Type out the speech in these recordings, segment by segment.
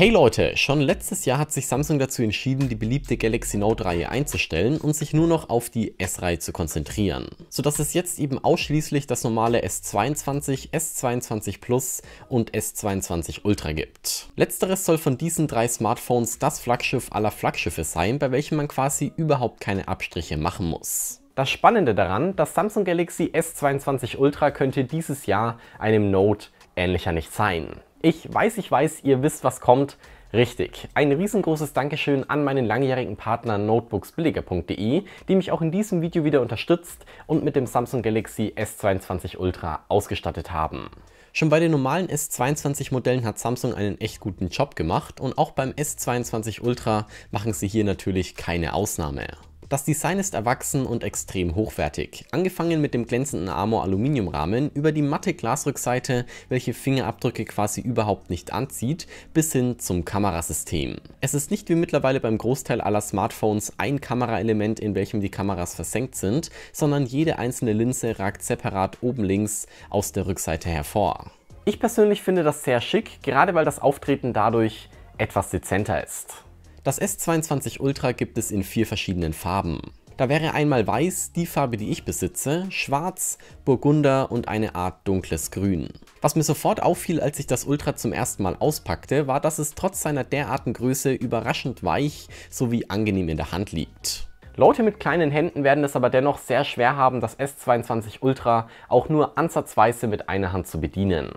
Hey Leute, schon letztes Jahr hat sich Samsung dazu entschieden, die beliebte Galaxy Note-Reihe einzustellen und sich nur noch auf die S-Reihe zu konzentrieren, sodass es jetzt eben ausschließlich das normale S22, S22 Plus und S22 Ultra gibt. Letzteres soll von diesen drei Smartphones das Flaggschiff aller Flaggschiffe sein, bei welchem man quasi überhaupt keine Abstriche machen muss. Das Spannende daran, das Samsung Galaxy S22 Ultra könnte dieses Jahr einem Note ähnlicher nicht sein. Ich weiß, ich weiß, ihr wisst, was kommt. Richtig. Ein riesengroßes Dankeschön an meinen langjährigen Partner notebooksbilliger.de, die mich auch in diesem Video wieder unterstützt und mit dem Samsung Galaxy S22 Ultra ausgestattet haben. Schon bei den normalen S22 Modellen hat Samsung einen echt guten Job gemacht und auch beim S22 Ultra machen sie hier natürlich keine Ausnahme. Das Design ist erwachsen und extrem hochwertig. Angefangen mit dem glänzenden Armor Aluminiumrahmen über die matte Glasrückseite, welche Fingerabdrücke quasi überhaupt nicht anzieht, bis hin zum Kamerasystem. Es ist nicht wie mittlerweile beim Großteil aller Smartphones ein Kameraelement, in welchem die Kameras versenkt sind, sondern jede einzelne Linse ragt separat oben links aus der Rückseite hervor. Ich persönlich finde das sehr schick, gerade weil das Auftreten dadurch etwas dezenter ist. Das S22 Ultra gibt es in vier verschiedenen Farben. Da wäre einmal weiß, die Farbe, die ich besitze, schwarz, burgunder und eine Art dunkles Grün. Was mir sofort auffiel, als ich das Ultra zum ersten Mal auspackte, war, dass es trotz seiner derarten Größe überraschend weich sowie angenehm in der Hand liegt. Leute mit kleinen Händen werden es aber dennoch sehr schwer haben, das S22 Ultra auch nur ansatzweise mit einer Hand zu bedienen.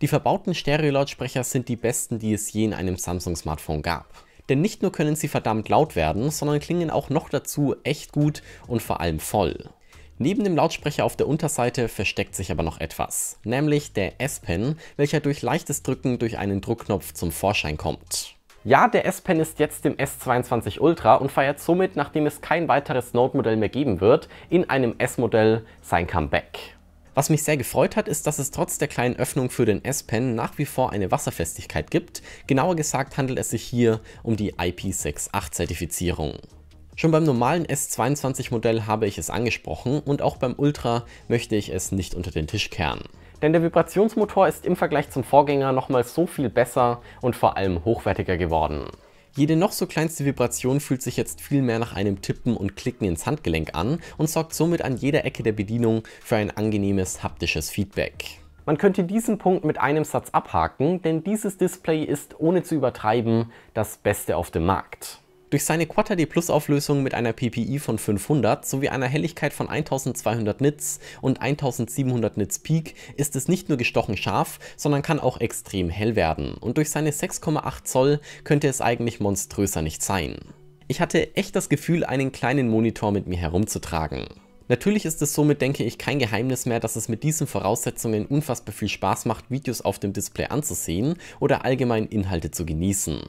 Die verbauten Stereo-Lautsprecher sind die besten, die es je in einem Samsung-Smartphone gab. Denn nicht nur können sie verdammt laut werden, sondern klingen auch noch dazu echt gut und vor allem voll. Neben dem Lautsprecher auf der Unterseite versteckt sich aber noch etwas, nämlich der S-Pen, welcher durch leichtes Drücken durch einen Druckknopf zum Vorschein kommt. Ja, der S-Pen ist jetzt dem S22 Ultra und feiert somit, nachdem es kein weiteres Note-Modell mehr geben wird, in einem S-Modell sein Comeback. Was mich sehr gefreut hat, ist, dass es trotz der kleinen Öffnung für den S-Pen nach wie vor eine Wasserfestigkeit gibt. Genauer gesagt handelt es sich hier um die IP68-Zertifizierung. Schon beim normalen S22 Modell habe ich es angesprochen und auch beim Ultra möchte ich es nicht unter den Tisch kehren. Denn der Vibrationsmotor ist im Vergleich zum Vorgänger nochmal so viel besser und vor allem hochwertiger geworden. Jede noch so kleinste Vibration fühlt sich jetzt viel mehr nach einem Tippen und Klicken ins Handgelenk an und sorgt somit an jeder Ecke der Bedienung für ein angenehmes haptisches Feedback. Man könnte diesen Punkt mit einem Satz abhaken, denn dieses Display ist ohne zu übertreiben das Beste auf dem Markt. Durch seine Quad-HD Plus Auflösung mit einer PPI von 500 sowie einer Helligkeit von 1200 Nits und 1700 Nits Peak ist es nicht nur gestochen scharf, sondern kann auch extrem hell werden und durch seine 6,8 Zoll könnte es eigentlich monströser nicht sein. Ich hatte echt das Gefühl, einen kleinen Monitor mit mir herumzutragen. Natürlich ist es somit, denke ich, kein Geheimnis mehr, dass es mit diesen Voraussetzungen unfassbar viel Spaß macht, Videos auf dem Display anzusehen oder allgemein Inhalte zu genießen.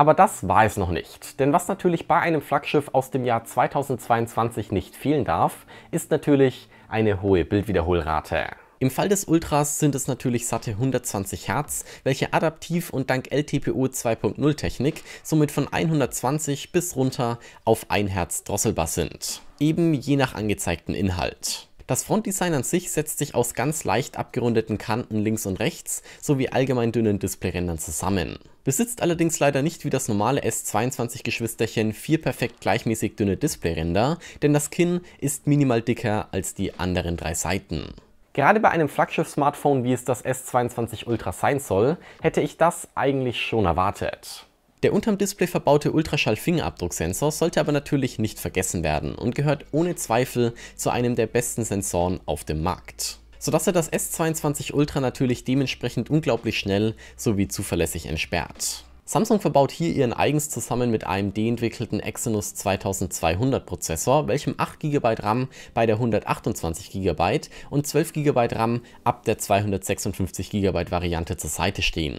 Aber das war es noch nicht, denn was natürlich bei einem Flaggschiff aus dem Jahr 2022 nicht fehlen darf, ist natürlich eine hohe Bildwiederholrate. Im Fall des Ultras sind es natürlich satte 120 Hertz, welche adaptiv und dank LTPO 2.0 Technik somit von 120 bis runter auf 1 Hertz drosselbar sind. Eben je nach angezeigten Inhalt. Das Frontdesign an sich setzt sich aus ganz leicht abgerundeten Kanten links und rechts sowie allgemein dünnen Displayrändern zusammen. Besitzt allerdings leider nicht wie das normale S22 Geschwisterchen vier perfekt gleichmäßig dünne Displayränder, denn das Kinn ist minimal dicker als die anderen drei Seiten. Gerade bei einem Flaggschiff-Smartphone, wie es das S22 Ultra sein soll, hätte ich das eigentlich schon erwartet. Der unterm Display verbaute Ultraschall-Fingerabdrucksensor sollte aber natürlich nicht vergessen werden und gehört ohne Zweifel zu einem der besten Sensoren auf dem Markt. Sodass er das S22 Ultra natürlich dementsprechend unglaublich schnell sowie zuverlässig entsperrt. Samsung verbaut hier ihren eigens zusammen mit AMD entwickelten Exynos 2200 Prozessor, welchem 8 GB RAM bei der 128 GB und 12 GB RAM ab der 256 GB Variante zur Seite stehen.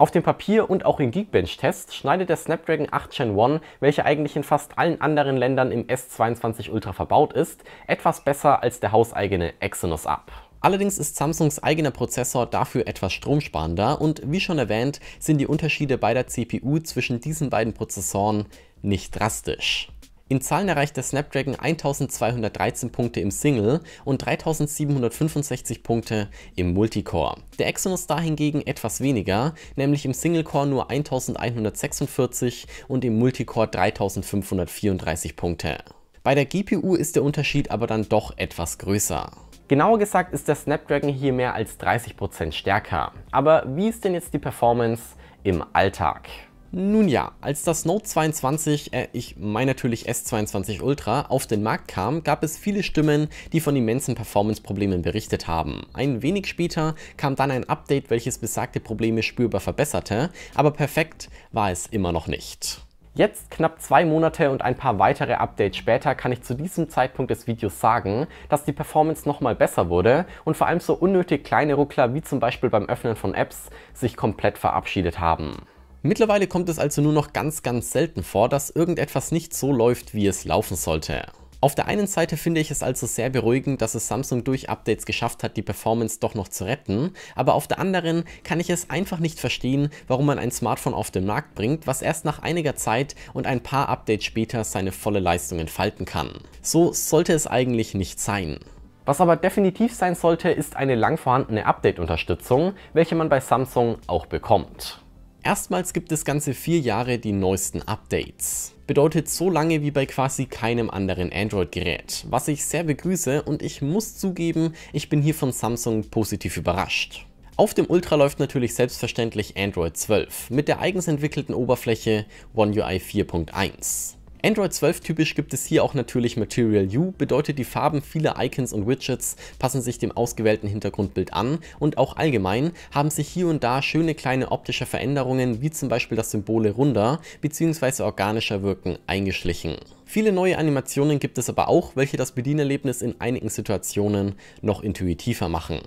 Auf dem Papier und auch in Geekbench-Tests schneidet der Snapdragon 8 Gen 1, welcher eigentlich in fast allen anderen Ländern im S22 Ultra verbaut ist, etwas besser als der hauseigene Exynos ab. Allerdings ist Samsungs eigener Prozessor dafür etwas stromsparender und wie schon erwähnt, sind die Unterschiede bei der CPU zwischen diesen beiden Prozessoren nicht drastisch. In Zahlen erreicht der Snapdragon 1213 Punkte im Single und 3765 Punkte im Multicore. Der Exynos dahingegen etwas weniger, nämlich im Singlecore nur 1146 und im Multicore 3534 Punkte. Bei der GPU ist der Unterschied aber dann doch etwas größer. Genauer gesagt ist der Snapdragon hier mehr als 30% stärker. Aber wie ist denn jetzt die Performance im Alltag? Nun ja, als das Note 22, äh, ich meine natürlich S22 Ultra, auf den Markt kam, gab es viele Stimmen, die von immensen Performance-Problemen berichtet haben. Ein wenig später kam dann ein Update, welches besagte Probleme spürbar verbesserte, aber perfekt war es immer noch nicht. Jetzt, knapp zwei Monate und ein paar weitere Updates später, kann ich zu diesem Zeitpunkt des Videos sagen, dass die Performance nochmal besser wurde und vor allem so unnötig kleine Ruckler wie zum Beispiel beim Öffnen von Apps sich komplett verabschiedet haben. Mittlerweile kommt es also nur noch ganz, ganz selten vor, dass irgendetwas nicht so läuft, wie es laufen sollte. Auf der einen Seite finde ich es also sehr beruhigend, dass es Samsung durch Updates geschafft hat, die Performance doch noch zu retten, aber auf der anderen kann ich es einfach nicht verstehen, warum man ein Smartphone auf den Markt bringt, was erst nach einiger Zeit und ein paar Updates später seine volle Leistung entfalten kann. So sollte es eigentlich nicht sein. Was aber definitiv sein sollte, ist eine lang vorhandene Update-Unterstützung, welche man bei Samsung auch bekommt. Erstmals gibt es ganze vier Jahre die neuesten Updates. Bedeutet so lange wie bei quasi keinem anderen Android-Gerät, was ich sehr begrüße und ich muss zugeben, ich bin hier von Samsung positiv überrascht. Auf dem Ultra läuft natürlich selbstverständlich Android 12 mit der eigens entwickelten Oberfläche One UI 4.1. Android 12 typisch gibt es hier auch natürlich Material U, bedeutet die Farben vieler Icons und Widgets passen sich dem ausgewählten Hintergrundbild an und auch allgemein haben sich hier und da schöne kleine optische Veränderungen wie zum Beispiel das Symbole runder bzw. organischer wirken eingeschlichen. Viele neue Animationen gibt es aber auch, welche das Bedienerlebnis in einigen Situationen noch intuitiver machen.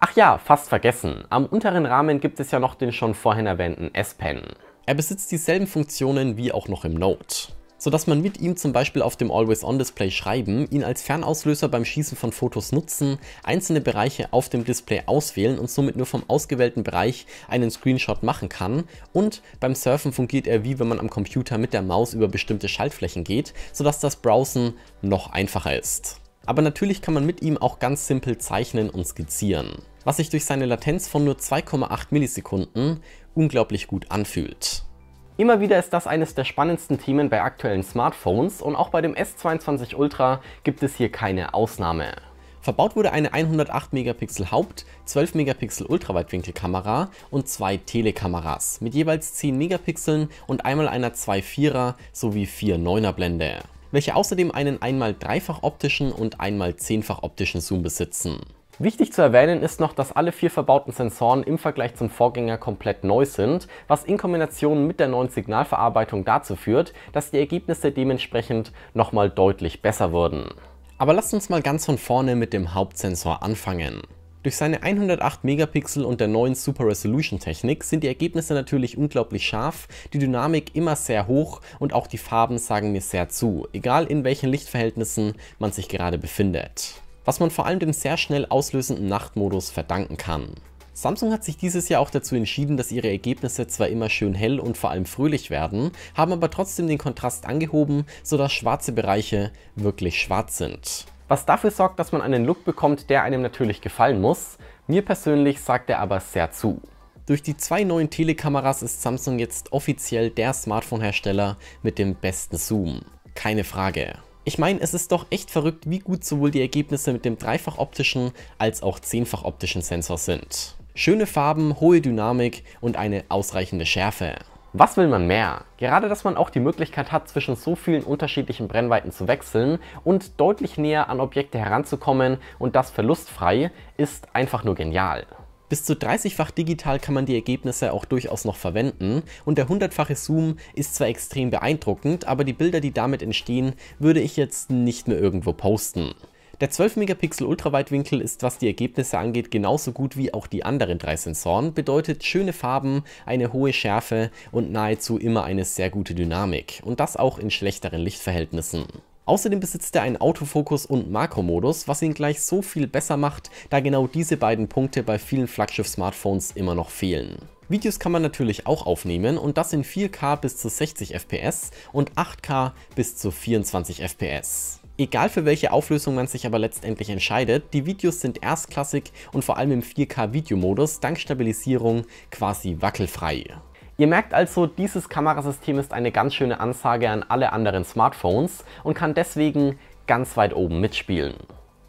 Ach ja, fast vergessen. Am unteren Rahmen gibt es ja noch den schon vorhin erwähnten S-Pen. Er besitzt dieselben Funktionen wie auch noch im Note sodass man mit ihm zum Beispiel auf dem Always-On-Display schreiben, ihn als Fernauslöser beim Schießen von Fotos nutzen, einzelne Bereiche auf dem Display auswählen und somit nur vom ausgewählten Bereich einen Screenshot machen kann und beim Surfen fungiert er wie wenn man am Computer mit der Maus über bestimmte Schaltflächen geht, sodass das Browsen noch einfacher ist. Aber natürlich kann man mit ihm auch ganz simpel zeichnen und skizzieren, was sich durch seine Latenz von nur 2,8 Millisekunden unglaublich gut anfühlt. Immer wieder ist das eines der spannendsten Themen bei aktuellen Smartphones und auch bei dem S22 Ultra gibt es hier keine Ausnahme. Verbaut wurde eine 108 Megapixel Haupt, 12 Megapixel Ultraweitwinkelkamera und zwei Telekameras mit jeweils 10 Megapixeln und einmal einer 2.4er sowie 4.9er Blende, welche außerdem einen einmal dreifach optischen und einmal zehnfach optischen Zoom besitzen. Wichtig zu erwähnen ist noch, dass alle vier verbauten Sensoren im Vergleich zum Vorgänger komplett neu sind, was in Kombination mit der neuen Signalverarbeitung dazu führt, dass die Ergebnisse dementsprechend nochmal deutlich besser wurden. Aber lasst uns mal ganz von vorne mit dem Hauptsensor anfangen. Durch seine 108 Megapixel und der neuen Super Resolution Technik sind die Ergebnisse natürlich unglaublich scharf, die Dynamik immer sehr hoch und auch die Farben sagen mir sehr zu, egal in welchen Lichtverhältnissen man sich gerade befindet was man vor allem dem sehr schnell auslösenden Nachtmodus verdanken kann. Samsung hat sich dieses Jahr auch dazu entschieden, dass ihre Ergebnisse zwar immer schön hell und vor allem fröhlich werden, haben aber trotzdem den Kontrast angehoben, sodass schwarze Bereiche wirklich schwarz sind. Was dafür sorgt, dass man einen Look bekommt, der einem natürlich gefallen muss. Mir persönlich sagt er aber sehr zu. Durch die zwei neuen Telekameras ist Samsung jetzt offiziell der Smartphone-Hersteller mit dem besten Zoom. Keine Frage. Ich meine, es ist doch echt verrückt, wie gut sowohl die Ergebnisse mit dem dreifach optischen als auch zehnfach optischen Sensor sind. Schöne Farben, hohe Dynamik und eine ausreichende Schärfe. Was will man mehr? Gerade, dass man auch die Möglichkeit hat, zwischen so vielen unterschiedlichen Brennweiten zu wechseln und deutlich näher an Objekte heranzukommen und das verlustfrei, ist einfach nur genial. Bis zu 30-fach digital kann man die Ergebnisse auch durchaus noch verwenden und der 100-fache Zoom ist zwar extrem beeindruckend, aber die Bilder, die damit entstehen, würde ich jetzt nicht mehr irgendwo posten. Der 12 Megapixel Ultraweitwinkel ist, was die Ergebnisse angeht, genauso gut wie auch die anderen drei Sensoren, bedeutet schöne Farben, eine hohe Schärfe und nahezu immer eine sehr gute Dynamik und das auch in schlechteren Lichtverhältnissen. Außerdem besitzt er einen Autofokus und Makromodus, was ihn gleich so viel besser macht, da genau diese beiden Punkte bei vielen Flaggschiff-Smartphones immer noch fehlen. Videos kann man natürlich auch aufnehmen und das in 4K bis zu 60 FPS und 8K bis zu 24 FPS. Egal für welche Auflösung man sich aber letztendlich entscheidet, die Videos sind erstklassig und vor allem im 4K Videomodus dank Stabilisierung quasi wackelfrei. Ihr merkt also, dieses Kamerasystem ist eine ganz schöne Ansage an alle anderen Smartphones und kann deswegen ganz weit oben mitspielen.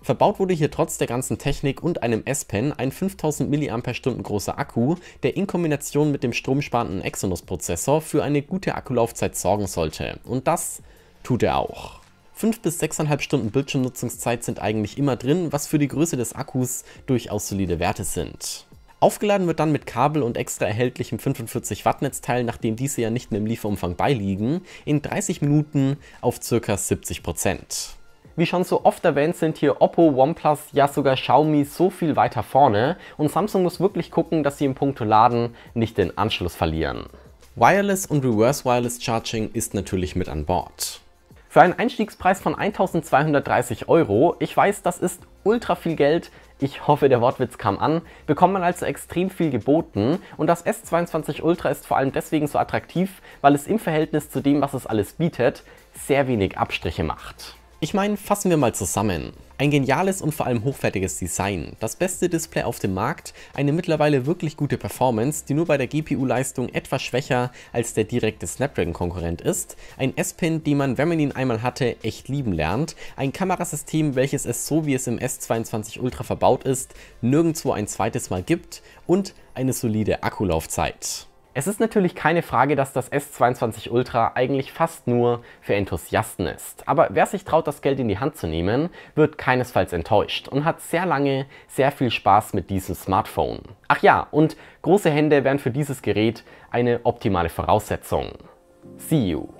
Verbaut wurde hier trotz der ganzen Technik und einem S-Pen ein 5000 mAh großer Akku, der in Kombination mit dem stromsparenden Exynos-Prozessor für eine gute Akkulaufzeit sorgen sollte. Und das tut er auch. 5 bis 6,5 Stunden Bildschirmnutzungszeit sind eigentlich immer drin, was für die Größe des Akkus durchaus solide Werte sind. Aufgeladen wird dann mit Kabel und extra erhältlichem 45 Watt Netzteil, nachdem diese ja nicht mehr im Lieferumfang beiliegen, in 30 Minuten auf ca. 70%. Prozent. Wie schon so oft erwähnt sind hier Oppo, OnePlus, ja sogar Xiaomi so viel weiter vorne und Samsung muss wirklich gucken, dass sie im Punkt Laden nicht den Anschluss verlieren. Wireless und Reverse Wireless Charging ist natürlich mit an Bord. Für einen Einstiegspreis von 1230 Euro, ich weiß, das ist ultra viel Geld, ich hoffe, der Wortwitz kam an. Bekommt man also extrem viel geboten und das S22 Ultra ist vor allem deswegen so attraktiv, weil es im Verhältnis zu dem, was es alles bietet, sehr wenig Abstriche macht. Ich meine, fassen wir mal zusammen. Ein geniales und vor allem hochwertiges Design, das beste Display auf dem Markt, eine mittlerweile wirklich gute Performance, die nur bei der GPU-Leistung etwas schwächer als der direkte Snapdragon-Konkurrent ist, ein s pin den man, wenn man ihn einmal hatte, echt lieben lernt, ein Kamerasystem, welches es so wie es im S22 Ultra verbaut ist, nirgendwo ein zweites Mal gibt und eine solide Akkulaufzeit. Es ist natürlich keine Frage, dass das S22 Ultra eigentlich fast nur für Enthusiasten ist. Aber wer sich traut, das Geld in die Hand zu nehmen, wird keinesfalls enttäuscht und hat sehr lange sehr viel Spaß mit diesem Smartphone. Ach ja, und große Hände wären für dieses Gerät eine optimale Voraussetzung. See you!